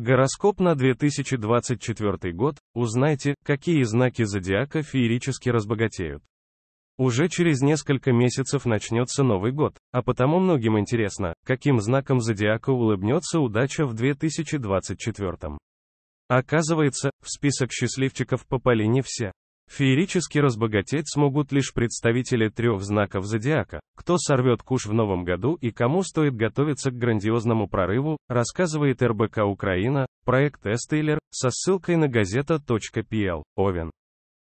Гороскоп на 2024 год. Узнайте, какие знаки зодиака феерически разбогатеют. Уже через несколько месяцев начнется Новый год, а потому многим интересно, каким знаком зодиака улыбнется удача в 2024. Оказывается, в список счастливчиков попали не все. Феерически разбогатеть смогут лишь представители трех знаков зодиака. Кто сорвет куш в новом году и кому стоит готовиться к грандиозному прорыву, рассказывает РБК Украина, проект Эстейлер, со ссылкой на газета.пл, Овен.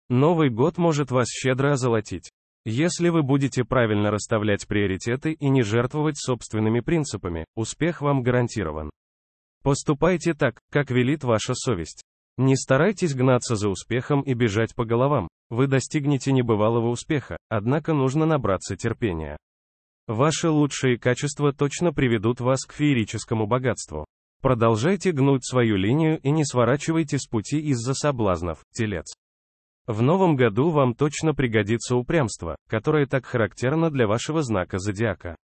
Новый год может вас щедро озолотить. Если вы будете правильно расставлять приоритеты и не жертвовать собственными принципами, успех вам гарантирован. Поступайте так, как велит ваша совесть. Не старайтесь гнаться за успехом и бежать по головам. Вы достигнете небывалого успеха, однако нужно набраться терпения. Ваши лучшие качества точно приведут вас к феерическому богатству. Продолжайте гнуть свою линию и не сворачивайте с пути из-за соблазнов, телец. В новом году вам точно пригодится упрямство, которое так характерно для вашего знака зодиака.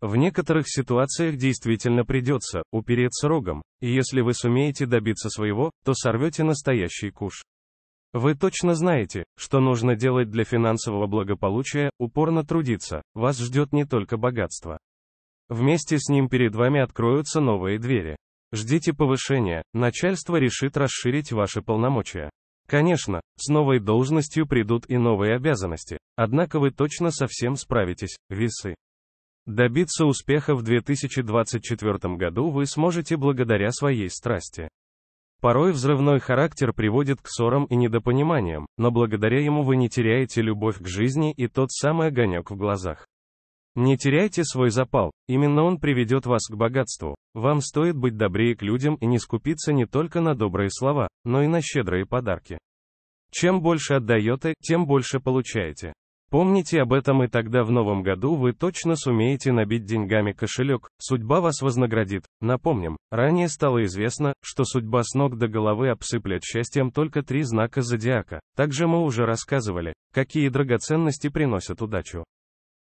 В некоторых ситуациях действительно придется упереться рогом, и если вы сумеете добиться своего, то сорвете настоящий куш. Вы точно знаете, что нужно делать для финансового благополучия, упорно трудиться, вас ждет не только богатство. Вместе с ним перед вами откроются новые двери. Ждите повышения, начальство решит расширить ваши полномочия. Конечно, с новой должностью придут и новые обязанности, однако вы точно совсем справитесь, весы. Добиться успеха в 2024 году вы сможете благодаря своей страсти. Порой взрывной характер приводит к ссорам и недопониманиям, но благодаря ему вы не теряете любовь к жизни и тот самый огонек в глазах. Не теряйте свой запал, именно он приведет вас к богатству. Вам стоит быть добрее к людям и не скупиться не только на добрые слова, но и на щедрые подарки. Чем больше отдаете, тем больше получаете. Помните об этом и тогда в новом году вы точно сумеете набить деньгами кошелек, судьба вас вознаградит. Напомним, ранее стало известно, что судьба с ног до головы обсыплет счастьем только три знака зодиака. Также мы уже рассказывали, какие драгоценности приносят удачу.